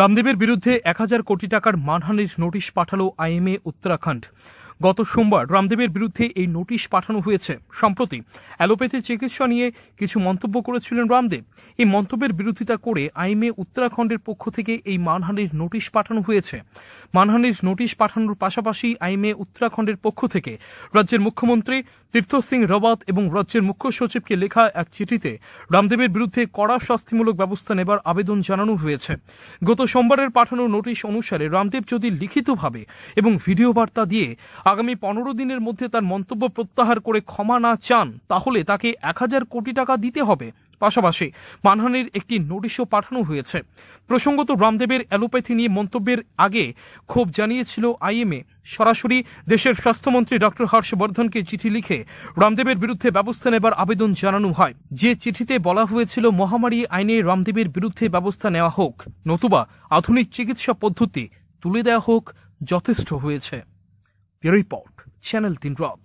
রামদেবের বিরুদ্ধে এক হাজার কোটি টাকার মানহানির নোটিশ পাঠালো আইএমএ উত্তরাখণ্ড গত সোমবার রামদেবের বিরুদ্ধে এই নোটিশ পাঠানো হয়েছে সম্প্রতি অ্যালোপ্যাথি চিকিৎসা নিয়ে কিছু মন্তব্য করেছিলেন রামদেব এই মন্তব্যের বিরোধিতা করে আইমে উত্তরাখণ্ডের পক্ষ থেকে এই মানহানির নোটিশ পাঠানো হয়েছে মানহানির নোটিশ পাঠানোর পাশাপাশি আইমে উত্তরাখণ্ডের পক্ষ থেকে রাজ্যের মুখ্যমন্ত্রী তীর্থ সিং রাওয়াত এবং রাজ্যের মুখ্য সচিবকে লেখা এক চিঠিতে রামদেবের বিরুদ্ধে কড়া শাস্তিমূলক ব্যবস্থা নেবার আবেদন জানানো হয়েছে গত সোমবারের পাঠানো নোটিশ অনুসারে রামদেব যদি লিখিতভাবে এবং ভিডিও বার্তা দিয়ে আগামী পনেরো দিনের মধ্যে তার মন্তব্য প্রত্যাহার করে ক্ষমা না চান তাহলে তাকে এক হাজার কোটি টাকা দিতে হবে পাশাপাশি মানহানির একটি নোটিশও পাঠানো হয়েছে প্রসঙ্গত রামদেবের অ্যালোপ্যাথি নিয়ে মন্তব্যের আগে ক্ষোভ জানিয়েছিল আইএমএ সরাসরি দেশের স্বাস্থ্যমন্ত্রী ডক্টর হর্ষবর্ধনকে চিঠি লিখে রামদেবের বিরুদ্ধে ব্যবস্থা নেবার আবেদন জানানো হয় যে চিঠিতে বলা হয়েছিল মহামারী আইনে রামদেবের বিরুদ্ধে ব্যবস্থা নেওয়া হোক নতুবা আধুনিক চিকিৎসা পদ্ধতি তুলে দেওয়া হোক যথেষ্ট হয়েছে পিরৈপট চ্যানেল তিন রথ